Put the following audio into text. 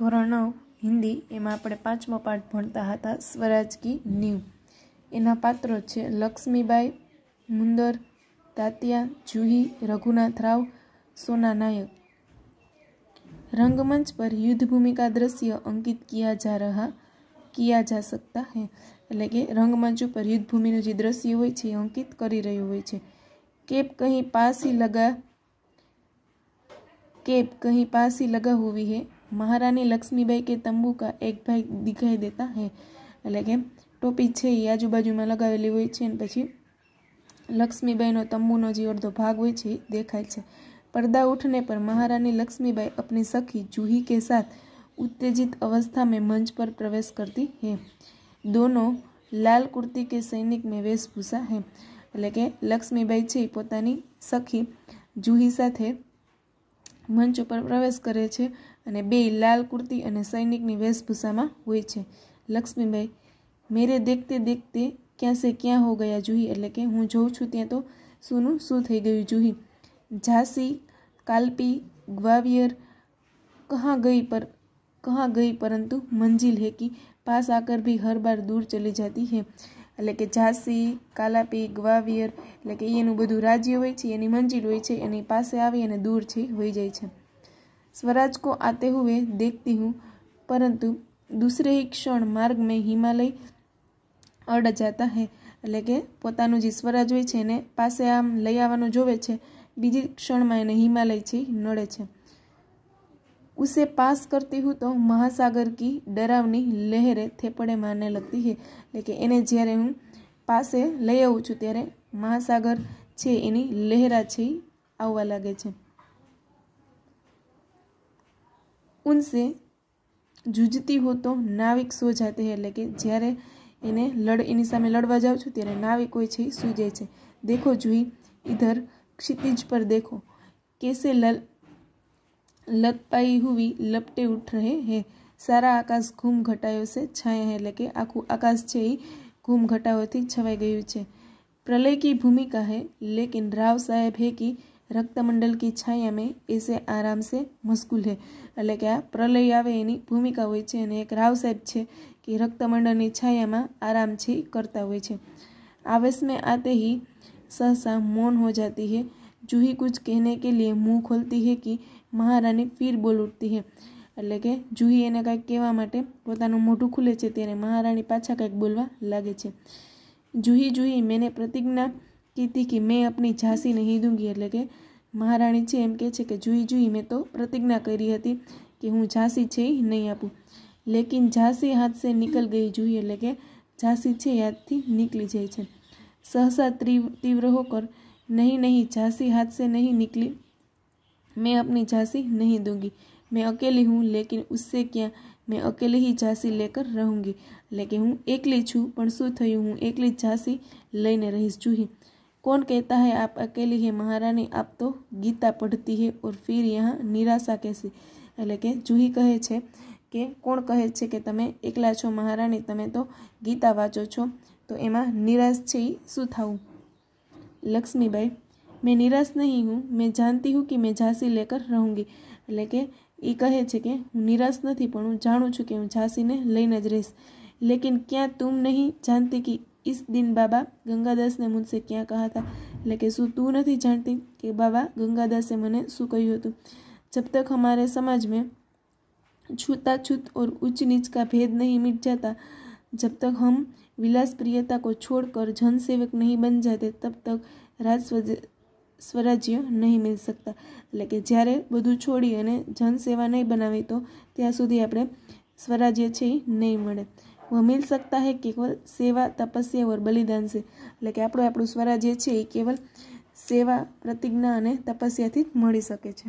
ધોરણ નવ હિન્દી એમાં આપણે પાંચમો પાઠ ભણતા હતા સ્વરાજ કી નીવ એના પાત્રો છે લક્ષ્મીબાઈ મુંદર તાત્યા જુહી રઘુનાથ રાવ સોના નાયક રંગમંચ પર યુદ્ધ ભૂમિકા દ્રશ્ય અંકિત કિયા જા રહા કિયા જા સકતા હે એટલે કે રંગમંચ ઉપર યુદ્ધ ભૂમિનું જે દ્રશ્ય હોય છે એ અંકિત કરી રહ્યું હોય છે કેપ કહી પાસી લગા કેપ કહી પાસી લગા હોવી હે महारानी लक्ष्मी बाई के तंबू का एक भाग दिखाई देता है એટલે કે ટોપી છે એ આજ બાજુમાં લગાવેલી હોય છે અને પછી લક્ષ્મીબાઈનો તંબુનો જે અર્ધ ભાગ હોય છે દેખાય છે પડદો ઉઠને પર મહારાણી લક્ષ્મીબાઈ apni સખી ઝુહી કે સાથ ઉત્તેજિત અવસ્થા મે મંચ પર પ્રવેશ કરતી હે દોનો લાલ કુર્તી કે સૈનિક મે વેશ પૂસા હે એટલે કે લક્ષ્મીબાઈ છે પોતાની સખી ઝુહી સાથે मंच पर प्रवेश करे बे लाल कुर्ती और सैनिक वेशभूषा में हो लक्ष्मीबाई मेरे देखते देखते क्या से क्या हो गया जूही एट के हूँ जो छू त्या तो सूनू शू थी गयु जूही झांसी कालपी ग्वावियर कहाँ गई पर कहाँ गई परंतु मंजिल है कि पास आकर भी हर बार दूर चली जाती है એટલે કે ઝાંસી કાલાપી ગ્વાવિયર એટલે કે એનું બધું રાજ્ય હોય છે એની મંજિલ હોય છે એની પાસે આવી અને દૂર છે હોઈ જાય છે સ્વરાજ કો આતે હુએ દેખતી હું પરંતુ દૂસરે ક્ષણ માર્ગ મેં હિમાલય અડ જતા હે એટલે કે પોતાનું જે સ્વરાજ હોય છે એને પાસે આમ લઈ આવવાનું જોવે છે બીજી ક્ષણમાં એને હિમાલય છે નડે છે उसे पास करती हूँ तो महासागर की ડરાવની લહેરે થેપડે મારને લગતી હે એટલે કે એને જ્યારે હું પાસે લઈ આવું છું ત્યારે મહાસાગર છે એની લહેરા છે આવવા લાગે છે ઉનસે જૂજતી હો તો નાવિક સો જાતે એટલે કે જ્યારે એને લડ એની સામે લડવા જાઉં છું ત્યારે નાવિક હોય છે સૂજે છે દેખો જોઈ ઇધર ક્ષિતિજ પર દેખો કેસે લલ लतपाई हुई लपटे उठ रहे हैं सारा आकाश घूम घटायों से छाए हैं लेके आखू आकाश से ही घूम घटाओ थी छवाई गयु प्रलय की भूमिका है लेकिन राव साहेब है कि रक्तमंडल की छाया में ऐसे आराम से मुश्किल है अले क्या प्रलय आए यनी भूमिका हो एक राव साहेब है कि रक्तमंडल छाया में आराम से करता हो आवेश में आते ही सहसा मौन हो जाती है जूही कुछ कहने के लिए मुंह खोलती है कि महारानी फिर बोल उठती है એટલે કે ઝુહી એને કાઈ કહેવા માટે પોતાનો મોઢું ખુલે છે ત્યારે મહારાણી પાછા કાઈક બોલવા લાગે છે ઝુહી ઝુહી મેને પ્રતિજ્ઞા કીતી કે મેં apni ઝાંસી નહીં દુંગી એટલે કે મહારાણી છે એમ કહે છે કે ઝુહી ઝુહી મેં તો પ્રતિજ્ઞા કરી હતી કે હું ઝાંસી છઈ નહીં આપું લેકિન ઝાંસી હાથ સે નિકલ ગઈ ઝુહી એટલે કે ઝાંસી છઈ યાદ થી નીકળી ગઈ છે સહસ તીવ્ર હોકર નહીં નહીં ઝાંસી હાથ સે નહીં નીકળી मैं अपनी झांसी नहीं दूंगी मैं अकेली हूँ लेकिन उससे क्या मैं अकेले ही झांसी लेकर रहूँगी लेकिन हूँ एक छू पर शू थू हूँ एकली झांसी लैने रहीस जूही कौन कहता है आप अकेली है महारानी आप तो गीता पढ़ती है और फिर यहाँ निराशा कैसी कैसे कि जूही कहे छे के कोण कहे छे के तमें एकला छो महाराणी तमें तो गीता वाँचो छो तो एम निराश है शू थ लक्ष्मीबाई मैं निराश नहीं हूँ मैं जानती हूँ कि मैं झांसी लेकर रहूँगी एट के ई कहे कि हूँ निराश नहीं हूँ जाणू छू कि हूँ झांसी ने लई रहीश लेकिन क्या तुम नहीं जानती कि इस दिन बाबा गंगादास ने मुझसे क्या कहा था लेकिन शू तू नहीं जानती कि बाबा गंगादास ने मैंने शू कहूत जब तक हमारे समाज में छूताछूत और ऊंच नीच का भेद नहीं मिट जाता जब तक हम विलास प्रियता को छोड़कर जनसेवक नहीं बन जाते तब तक राजस्व સ્વરાજ્ય નહીં મિલ શકતા એટલે કે જ્યારે બધું છોડી અને જનસેવા નહીં બનાવી તો ત્યાં સુધી આપણે સ્વરાજ્ય છે એ નહીં મળે વહ મિલ શકતા હે કેવલ સેવા તપસ્યા ઓર બલિદાન છે એટલે કે આપણું આપણું સ્વરાજ્ય છે એ કેવલ સેવા પ્રતિજ્ઞા અને તપસ્યાથી જ મળી શકે છે